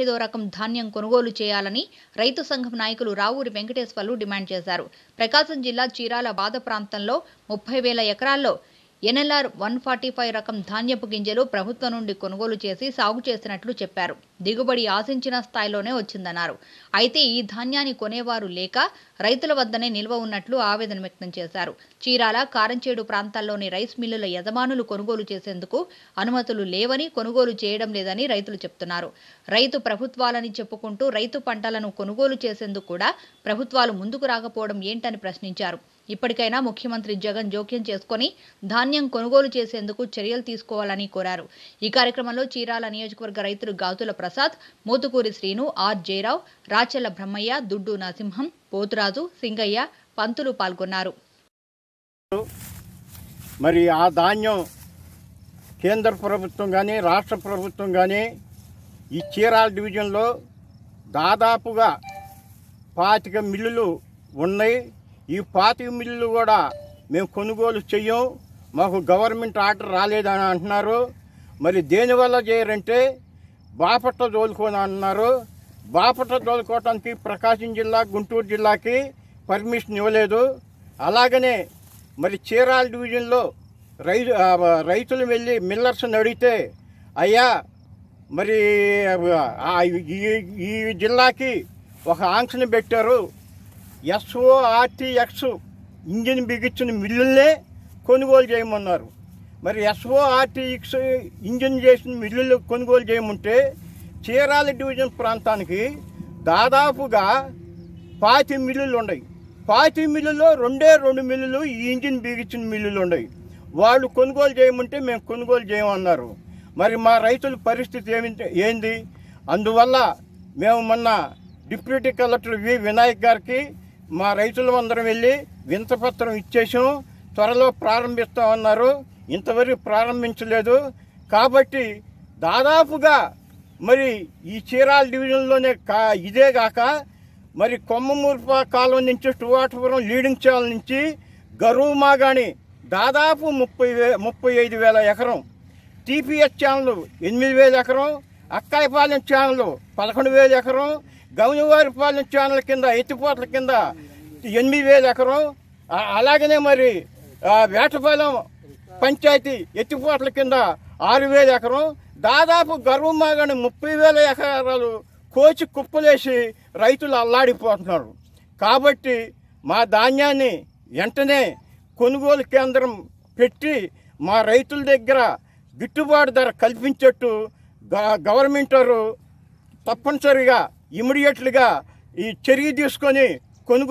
ఏదో రకం ధాన్యం కొనుగోలు చేయాలని రైతు సంఘం నాయకులు రావూరి వెంకటేశ్వర్లు డిమాండ్ చేశారు ప్రకాశం జిల్లా చీరాల బాధ ప్రాంతంలో ముప్పై వేల ఎకరాల్లో ఎన్ఎల్ఆర్ వన్ ఫార్టీ ఫైవ్ రకం ధాన్యపు గింజలు ప్రభుత్వం నుండి కొనుగోలు చేసి సాగు చేసినట్లు చెప్పారు దిగుబడి ఆశించిన స్థాయిలోనే వచ్చిందన్నారు అయితే ఈ ధాన్యాన్ని కొనేవారు లేక రైతుల వద్దనే నిల్వ ఉన్నట్లు ఆవేదన వ్యక్తం చేశారు చీరాల కారంచేడు ప్రాంతాల్లోని రైస్ మిల్లుల యజమానులు కొనుగోలు చేసేందుకు అనుమతులు లేవని కొనుగోలు చేయడం లేదని రైతులు చెప్తున్నారు రైతు ప్రభుత్వాలని చెప్పుకుంటూ రైతు పంటలను కొనుగోలు చేసేందుకు కూడా ప్రభుత్వాలు ముందుకు రాకపోవడం ఏంటని ప్రశ్నించారు ఇప్పటికైనా ముఖ్యమంత్రి జగన్ జోక్యం చేసుకుని ధాన్యం కొనుగోలు చేసేందుకు చర్యలు తీసుకోవాలని కోరారు ఈ కార్యక్రమంలో చీరాల నియోజకవర్గ రైతులు గాతుల ప్రసాద్ మూతుకూరి శ్రీను ఆర్ జయరావు రాచెల బ్రహ్మయ్య దుడ్డు నరసింహం పోతురాజు సింగయ్య పంతులు పాల్గొన్నారు మరి ఆ ధాన్యం కేంద్ర ప్రభుత్వం కానీ రాష్ట్ర ప్రభుత్వం కానీ ఈ చీరాల డివిజన్లో దాదాపుగా పాతిక మిల్లులు ఉన్నాయి ఈ పాతి మిల్లు కూడా మేము కొనుగోలు చెయ్యం మాకు గవర్నమెంట్ ఆర్డర్ రాలేదని అంటున్నారు మరి దేనివల్ల చేయరంటే బాపట్ల తోలుకొని అంటున్నారు బాపట్ల తోలుకోవటానికి ప్రకాశం జిల్లా గుంటూరు జిల్లాకి పర్మిషన్ ఇవ్వలేదు అలాగనే మరి చీరాల డివిజన్లో రైతు రైతులు వెళ్ళి మిల్లర్స్ని అడిగితే అయ్యా మరి ఈ జిల్లాకి ఒక ఆంక్షను పెట్టారు ఎస్ఓఆర్టీఎక్స్ ఇంజిన్ బిగించిన మిల్లులే కొనుగోలు చేయమన్నారు మరి ఎస్ఓఆర్టీఎక్స్ ఇంజిన్ చేసిన మిల్లులు కొనుగోలు చేయమంటే చీరాల డివిజన్ ప్రాంతానికి దాదాపుగా పాతి మిల్లులు ఉన్నాయి పాతి మిల్లులో రెండే రెండు మిల్లులు ఈ ఇంజిన్ బిగించిన మిల్లులు ఉన్నాయి వాళ్ళు కొనుగోలు చేయమంటే మేము కొనుగోలు చేయమన్నారు మరి మా రైతుల పరిస్థితి ఏమి ఏంది అందువల్ల మేము మొన్న డిప్యూటీ కలెక్టర్ వి వినాయక్ గారికి మా రైతులు అందరం వెళ్ళి వింతపత్రం ఇచ్చేసాం త్వరలో ప్రారంభిస్తామన్నారు ఇంతవరకు ప్రారంభించలేదు కాబట్టి దాదాపుగా మరి ఈ చీరాల డివిజన్లోనే కా ఇదే కాక మరి కొమ్మమూర్ప కాలం నుంచి టువాటపురం లీడింగ్ చాల నుంచి గరువు మాగాణి దాదాపు ముప్పై వే ముప్పై ఐదు వేల ఎకరం టీపీఎస్ ఛానల్ ఎనిమిది వేల ఎకరం అక్కాయపాలెం ఛానల్ పదకొండు వేల ఎకరం పాలెం ఛానల్ కింద ఎత్తిపోతల కింద ఎనిమిది వేల ఎకరం అలాగనే మరి వేటపాలెం పంచాయతీ ఎత్తిపోట్ల కింద ఆరు వేల ఎకరం దాదాపు గర్వమాగానే ముప్పై వేల ఎకరాలు కోచి కుప్పలేసి రైతులు అల్లాడిపోతున్నారు కాబట్టి మా ధాన్యాన్ని వెంటనే కొనుగోలు కేంద్రం పెట్టి మా రైతుల దగ్గర గిట్టుబాటు ధర కల్పించేట్టు గవర్నమెంట్ వారు తప్పనిసరిగా ఇమీడియట్లుగా ఈ చర్య తీసుకొని కొనుగోలు